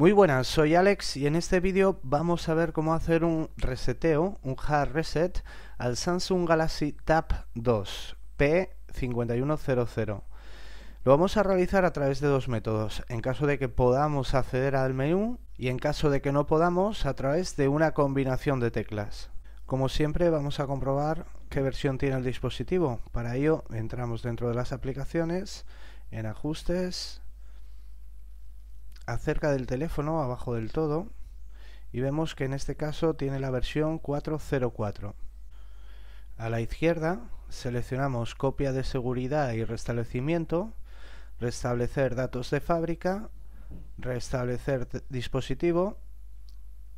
Muy buenas, soy Alex y en este vídeo vamos a ver cómo hacer un reseteo, un hard reset al Samsung Galaxy Tab 2 P5100. Lo vamos a realizar a través de dos métodos, en caso de que podamos acceder al menú y en caso de que no podamos a través de una combinación de teclas. Como siempre vamos a comprobar qué versión tiene el dispositivo, para ello entramos dentro de las aplicaciones, en ajustes, acerca del teléfono, abajo del todo, y vemos que en este caso tiene la versión 404. A la izquierda seleccionamos copia de seguridad y restablecimiento, restablecer datos de fábrica, restablecer dispositivo,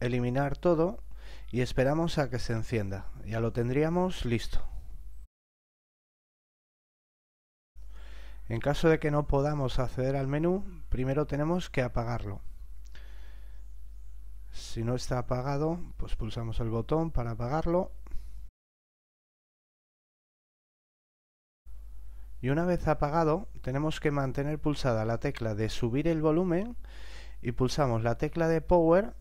eliminar todo y esperamos a que se encienda. Ya lo tendríamos listo. En caso de que no podamos acceder al menú, primero tenemos que apagarlo. Si no está apagado, pues pulsamos el botón para apagarlo. Y una vez apagado, tenemos que mantener pulsada la tecla de subir el volumen y pulsamos la tecla de Power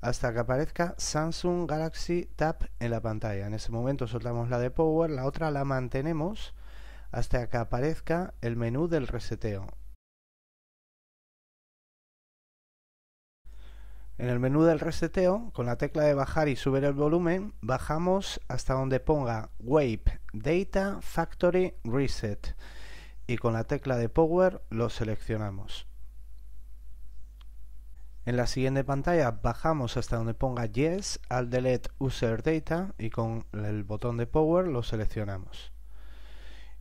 hasta que aparezca Samsung Galaxy Tab en la pantalla. En ese momento soltamos la de Power, la otra la mantenemos hasta que aparezca el menú del reseteo. En el menú del reseteo, con la tecla de bajar y subir el volumen, bajamos hasta donde ponga Wave Data Factory Reset y con la tecla de Power lo seleccionamos. En la siguiente pantalla bajamos hasta donde ponga Yes al Delete User Data y con el botón de Power lo seleccionamos.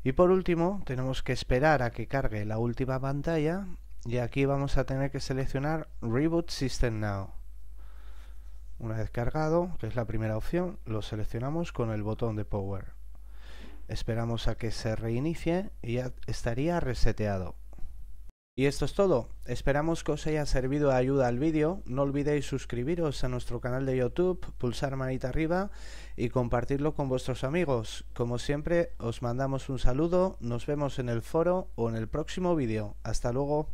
Y por último, tenemos que esperar a que cargue la última pantalla y aquí vamos a tener que seleccionar Reboot System Now. Una vez cargado, que es la primera opción, lo seleccionamos con el botón de Power. Esperamos a que se reinicie y ya estaría reseteado. Y esto es todo, esperamos que os haya servido de ayuda al vídeo, no olvidéis suscribiros a nuestro canal de YouTube, pulsar manita arriba y compartirlo con vuestros amigos. Como siempre, os mandamos un saludo, nos vemos en el foro o en el próximo vídeo. Hasta luego.